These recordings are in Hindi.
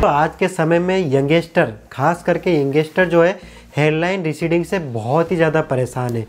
तो आज के समय में यंगेस्टर खास करके यंगेस्टर जो है हेडलाइन रिसीडिंग से बहुत ही ज़्यादा परेशान है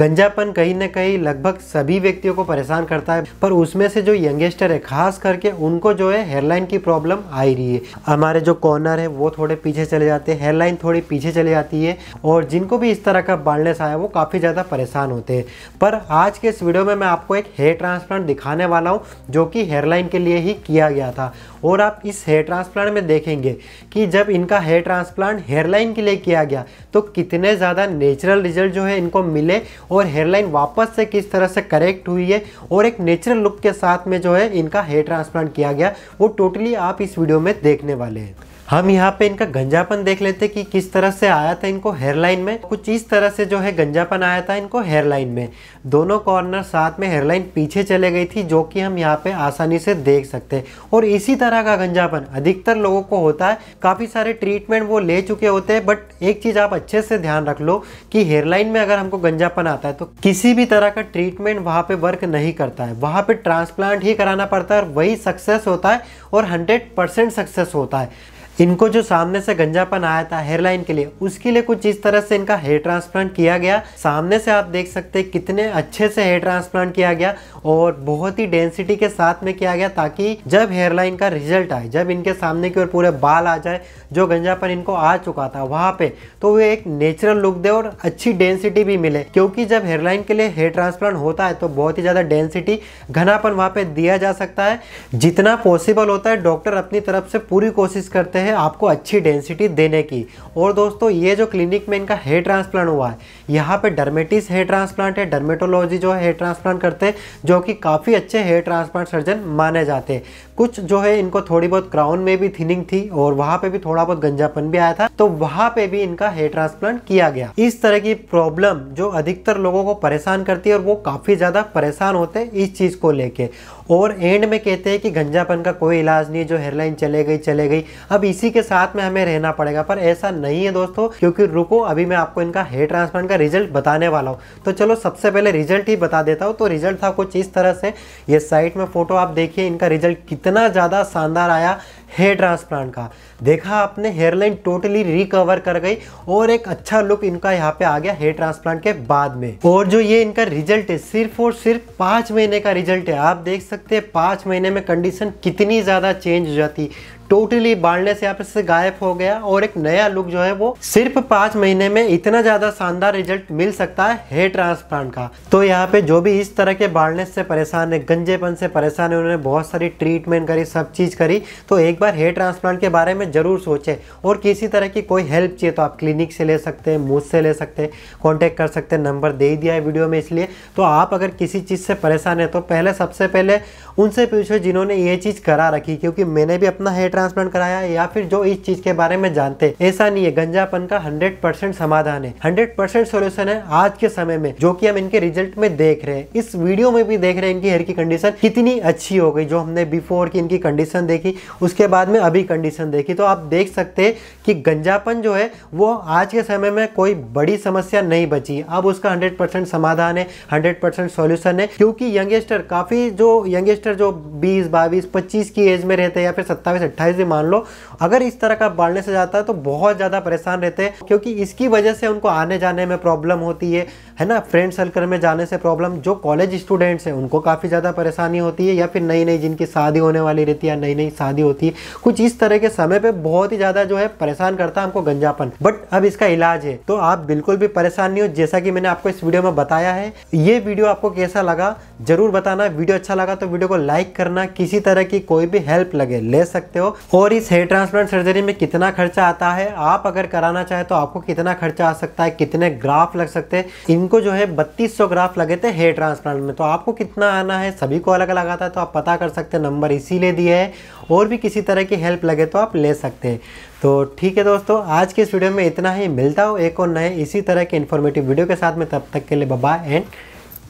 गंजापन कहीं ना कहीं लगभग सभी व्यक्तियों को परेशान करता है पर उसमें से जो यंगेस्टर है खास करके उनको जो है हेयरलाइन की प्रॉब्लम आ ही रही है हमारे जो कॉर्नर है वो थोड़े पीछे चले जाते हैं हेयरलाइन थोड़ी पीछे चले जाती है और जिनको भी इस तरह का बालनेस आया वो काफ़ी ज़्यादा परेशान होते हैं पर आज के इस वीडियो में मैं आपको एक हेयर ट्रांसप्लांट दिखाने वाला हूँ जो कि हेयरलाइन के लिए ही किया गया था और आप इस हेयर ट्रांसप्लांट में देखेंगे कि जब इनका हेयर ट्रांसप्लांट हेयरलाइन के लिए किया गया तो कितने ज़्यादा नेचुरल रिजल्ट जो है इनको मिले और हेयरलाइन वापस से किस तरह से करेक्ट हुई है और एक नेचुरल लुक के साथ में जो है इनका हेयर ट्रांसप्लांट किया गया वो टोटली आप इस वीडियो में देखने वाले हैं हम यहाँ पे इनका गंजापन देख लेते कि किस तरह से आया था इनको हेयरलाइन में कुछ इस तरह से जो है गंजापन आया था इनको हेयरलाइन में दोनों कॉर्नर साथ में हेयरलाइन पीछे चले गई थी जो कि हम यहाँ पे आसानी से देख सकते हैं और इसी तरह का गंजापन अधिकतर लोगों को होता है काफ़ी सारे ट्रीटमेंट वो ले चुके होते हैं बट एक चीज़ आप अच्छे से ध्यान रख लो कि हेयरलाइन में अगर हमको गंजापन आता है तो किसी भी तरह का ट्रीटमेंट वहाँ पर वर्क नहीं करता है वहाँ पर ट्रांसप्लांट ही कराना पड़ता है और वही सक्सेस होता है और हंड्रेड सक्सेस होता है इनको जो सामने से गंजापन आया था हेयरलाइन के लिए उसके लिए कुछ इस तरह से इनका हेयर ट्रांसप्लांट किया गया सामने से आप देख सकते हैं कितने अच्छे से हेयर ट्रांसप्लांट किया गया और बहुत ही डेंसिटी के साथ में किया गया ताकि जब हेयरलाइन का रिजल्ट आए जब इनके सामने की ओर पूरे बाल आ जाए जो गंजापन इनको आ चुका था वहाँ पे तो वे एक नेचुरल लुक दे और अच्छी डेंसिटी भी मिले क्योंकि जब हेयरलाइन के लिए हेयर ट्रांसप्लांट होता है तो बहुत ही ज़्यादा डेंसिटी घनापन वहाँ पर दिया जा सकता है जितना पॉसिबल होता है डॉक्टर अपनी तरफ से पूरी कोशिश करते हैं हैं आपको अच्छी डेंसिटी देने की और दोस्तों ये जो क्लिनिक में इनका हेयर ट्रांसप्लांट हुआ है यहाँ पे डर्मेटिस हेयर ट्रांसप्लांट है डर्मेटोलॉजी जो है हेयर ट्रांसप्लांट करते हैं जो कि काफ़ी अच्छे हेयर ट्रांसप्लांट सर्जन माने जाते हैं कुछ जो है इनको थोड़ी बहुत क्राउन में भी थिनिंग थी और वहां पे भी थोड़ा बहुत गंजापन भी आया था तो वहां पे भी इनका हेयर ट्रांसप्लांट किया गया इस तरह की प्रॉब्लम जो अधिकतर लोगों को परेशान करती है और वो काफ़ी ज़्यादा परेशान होते हैं इस चीज़ को लेके और एंड में कहते हैं कि गंजापन का कोई इलाज नहीं है जो हेयरलाइन चले गई चले गई अब इसी के साथ में हमें रहना पड़ेगा पर ऐसा नहीं है दोस्तों क्योंकि रुको अभी मैं आपको इनका हेयर ट्रांसप्लांट का रिजल्ट बताने वाला हूँ तो चलो सबसे पहले रिजल्ट ही बता देता हूँ तो रिजल्ट था कुछ इस तरह से ये साइड में फोटो आप देखिए इनका रिजल्ट कितना इतना ज़्यादा शानदार आया हेयर ट्रांसप्लांट का देखा आपने हेयर लाइन टोटली रिकवर कर गई और एक अच्छा लुक इनका यहाँ पे आ गया हेयर ट्रांसप्लांट के बाद में और जो ये इनका रिजल्ट है सिर्फ और सिर्फ पांच महीने का रिजल्ट है आप देख सकते हैं पांच महीने में कंडीशन कितनी ज़्यादा चेंज हो जाती टोटली बाढ़ने से आप इससे गायब हो गया और एक नया लुक जो है वो सिर्फ पांच महीने में इतना ज़्यादा शानदार रिजल्ट मिल सकता है हेयर ट्रांसप्लांट का तो यहाँ पे जो भी इस तरह के बाढ़ने से परेशान है गंजेपन से परेशान है उन्होंने बहुत सारी ट्रीटमेंट करी सब चीज़ करी तो एक बार हेयर ट्रांसप्लांट के बारे में ज़रूर सोचें और किसी तरह की कोई हेल्प चाहिए तो आप क्लिनिक से ले सकते हैं मुझसे ले सकते हैं कॉन्टैक्ट कर सकते हैं नंबर दे दिया है वीडियो में इसलिए तो आप अगर किसी चीज़ से परेशान है तो पहले सबसे पहले उनसे पूछो जिन्होंने ये चीज़ करा रखी क्योंकि मैंने भी अपना हेयर ट्रांसप्लांट कराया या फिर जो इस चीज़ के बारे में जानते हैं ऐसा नहीं है गंजापन का हंड्रेड परसेंट समाधान है हंड्रेड परसेंट सोल्यूशन है आज के समय में जो कि हम इनके रिजल्ट में देख रहे हैं इस वीडियो में भी देख रहे हैं इनकी हेयर की कंडीशन कितनी अच्छी हो गई जो हमने बिफोर की इनकी कंडीशन देखी उसके बाद में अभी कंडीशन देखी तो आप देख सकते हैं कि गंजापन जो है वो आज के समय में कोई बड़ी समस्या नहीं बची अब उसका 100 परसेंट समाधान है 100 परसेंट सोल्यूशन है क्योंकि यंगेस्टर काफ़ी जो यंगेस्टर जो 20, बाईस 25 की एज में रहते हैं या फिर 27, 28 भी मान लो अगर इस तरह का बढ़ने से जाता है तो बहुत ज़्यादा परेशान रहते हैं क्योंकि इसकी वजह से उनको आने जाने में प्रॉब्लम होती है है ना फ्रेंड सर्कल में जाने से प्रॉब्लम जो कॉलेज स्टूडेंट्स हैं उनको काफ़ी ज़्यादा परेशानी होती है या फिर नई नई जिनकी शादी होने वाली रहती है या नई नई शादी होती है कुछ इस तरह के समय पे बहुत ही ज़्यादा जो है परेशान करता है हमको गंजापन बट अब इसका इलाज है तो आप बिल्कुल भी परेशान नहीं हो जैसा कि मैंने आपको इस वीडियो में बताया है ये वीडियो आपको कैसा लगा जरूर बताना वीडियो अच्छा लगा तो वीडियो को लाइक करना किसी तरह की कोई भी हेल्प लगे ले सकते हो और इस हेयर ट्रांसप्लांट सर्जरी में कितना खर्चा आता है आप अगर कराना चाहे तो आपको कितना खर्चा आ सकता है कितने ग्राफ लग सकते हैं इनको जो है बत्तीस ग्राफ लगे थे हेयर ट्रांसप्लांट में तो आपको कितना आना है सभी को अलग अलग आता है तो आप पता कर सकते हैं नंबर इसीलिए दिए है और भी किसी तरह की हेल्प लगे तो आप ले सकते हैं तो ठीक है दोस्तों आज के इस वीडियो में इतना ही मिलता हो एक और नए इसी तरह के इन्फॉर्मेटिव वीडियो के साथ में तब तक के लिए बाय एंड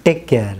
टेक केयर